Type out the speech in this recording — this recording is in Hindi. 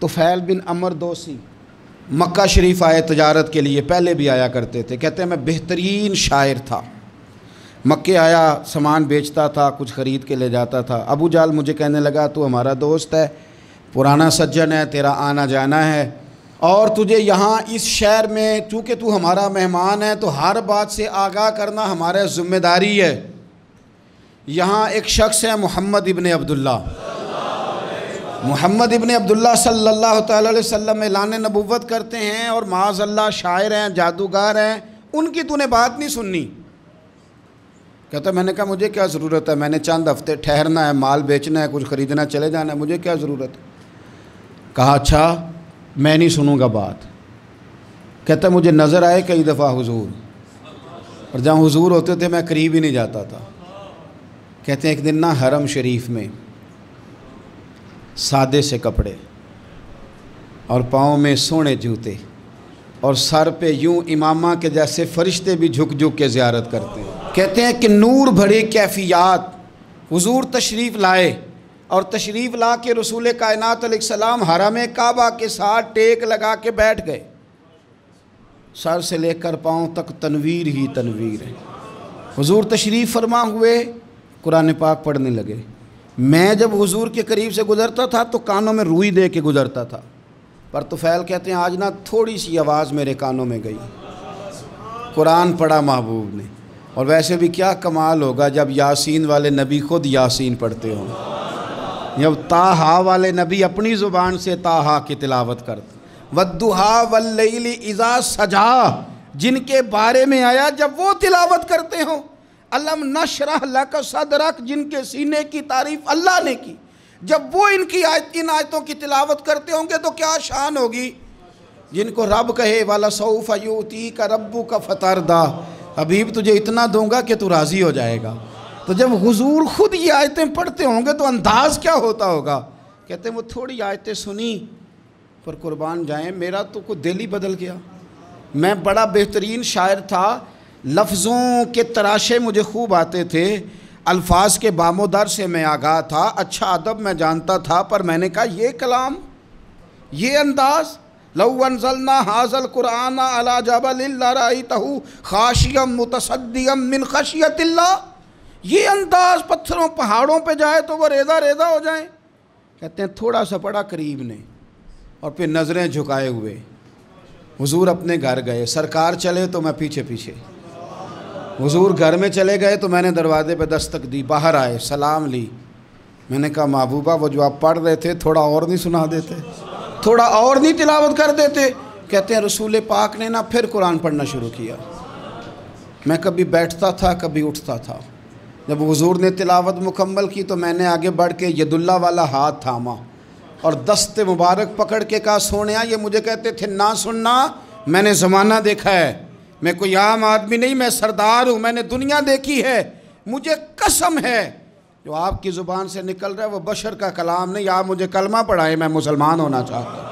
तुफ़ैल बिन अमर दोसी मक्का शरीफ आए तजारत के लिए पहले भी आया करते थे कहते हैं मैं बेहतरीन शायर था मक्के आया सामान बेचता था कुछ ख़रीद के ले जाता था अबू जाल मुझे कहने लगा तू हमारा दोस्त है पुराना सज्जन है तेरा आना जाना है और तुझे यहाँ इस शहर में चूँकि तू हमारा मेहमान है तो हर बात से आगाह करना हमारा ज़िम्मेदारी है यहाँ एक शख्स है मोहम्मद इबन अब्दुल्ला मोहम्मद इबन अब्दुल्ला सल्लल्लाहु अलैहि वसल्लम लान नबूवत करते हैं और माजल्ला शायर हैं जादूगर हैं उनकी तूने बात नहीं सुननी कहता मैंने कहा मुझे क्या ज़रूरत है मैंने चंद हफ्ते ठहरना है माल बेचना है कुछ ख़रीदना है चले जाना है मुझे क्या ज़रूरत है कहा अच्छा मैं नहीं सुनूंगा बात कहता मुझे नज़र आए कई दफ़ा हुजूर और जहाँ हुजूर होते थे मैं करीब ही नहीं जाता था कहते एक दिन ना हरम शरीफ में सादे से कपड़े और पाँव में सोने जूते और सर पे यूं इमामा के जैसे फरिश्ते भी झुक झुक के ज़्यारत करते हैं कहते हैं कि नूर भरे कैफियात हुजूर तशरीफ़ लाए और तशरीफ़ ला के रसूल कायनात सलाम हरम काबा के साथ टेक लगा के बैठ गए सर से लेकर पाँव तक तनवीर ही तनवीर है हुजूर तशरीफ़ फरमा हुए कुरान पाक पढ़ने लगे मैं जब हुजूर के करीब से गुज़रता था तो कानों में रुई दे के गुज़रता था पर तो फ़ैल कहते हैं आज ना थोड़ी सी आवाज़ मेरे कानों में गई कुरान पढ़ा महबूब ने और वैसे भी क्या कमाल होगा जब यासीन वाले नबी ख़ुद यासीन पढ़ते हों जब ताहा वाले नबी अपनी ज़ुबान से ताहा की तिलावत करते वद्दुहा वल्लैली इज़ा सजा जिनके बारे में आया जब वो तिलावत करते हों अलम नशरह लक सदरक जिनके सीने की तारीफ अल्लाह ने की जब वो इनकी आय इन आयतों की तिलावत करते होंगे तो क्या शान होगी जिनको रब कहे वाला सऊफ़ यूती का रबू का फतरदा हबीब तुझे इतना दूंगा कि तू राज़ी हो जाएगा तो जब हुजूर खुद ये आयतें पढ़ते होंगे तो अंदाज़ क्या होता होगा कहते वो थोड़ी आयतें सुनी पर कुर्बान जाए मेरा तो कुछ दिल ही बदल गया मैं बड़ा बेहतरीन शायर था लफ्ज़ों के तराशे मुझे खूब आते थे अल्फाज के बामोदर से मैं आगा था अच्छा अदब मैं जानता था पर मैंने कहा ये कलाम ये अंदाज़ लवनजलना हाजल कुराना अला जबल तहू खाशियम मुतसदम मिन खशियतिल्ला ये अंदाज़ पत्थरों पहाड़ों पे जाए तो वो रेदा रेदा हो जाए कहते हैं थोड़ा सा पड़ा करीब ने और फिर नज़रें झुकाए हुए हुजूर अपने घर गए सरकार चले तो मैं पीछे पीछे हुजूर घर में चले गए तो मैंने दरवाजे पे दस्तक दी बाहर आए सलाम ली मैंने कहा महबूबा वो जो आप पढ़ रहे थे थोड़ा और नहीं सुना देते थोड़ा और नहीं तिलावत कर देते कहते हैं रसूल पाक ने ना फिर कुरान पढ़ना शुरू किया मैं कभी बैठता था कभी उठता था जब हुजूर ने तिलावत मुकम्मल की तो मैंने आगे बढ़ के यदुल्ला वाला हाथ थामा और दस्त मुबारक पकड़ के कहा सोने ये मुझे कहते थे ना सुनना मैंने ज़माना देखा है मैं कोई आम आदमी नहीं मैं सरदार हूँ मैंने दुनिया देखी है मुझे कसम है जो आपकी ज़ुबान से निकल रहा है वो बशर का कलाम नहीं आप मुझे कलमा पढ़ाए मैं मुसलमान होना चाहता हूँ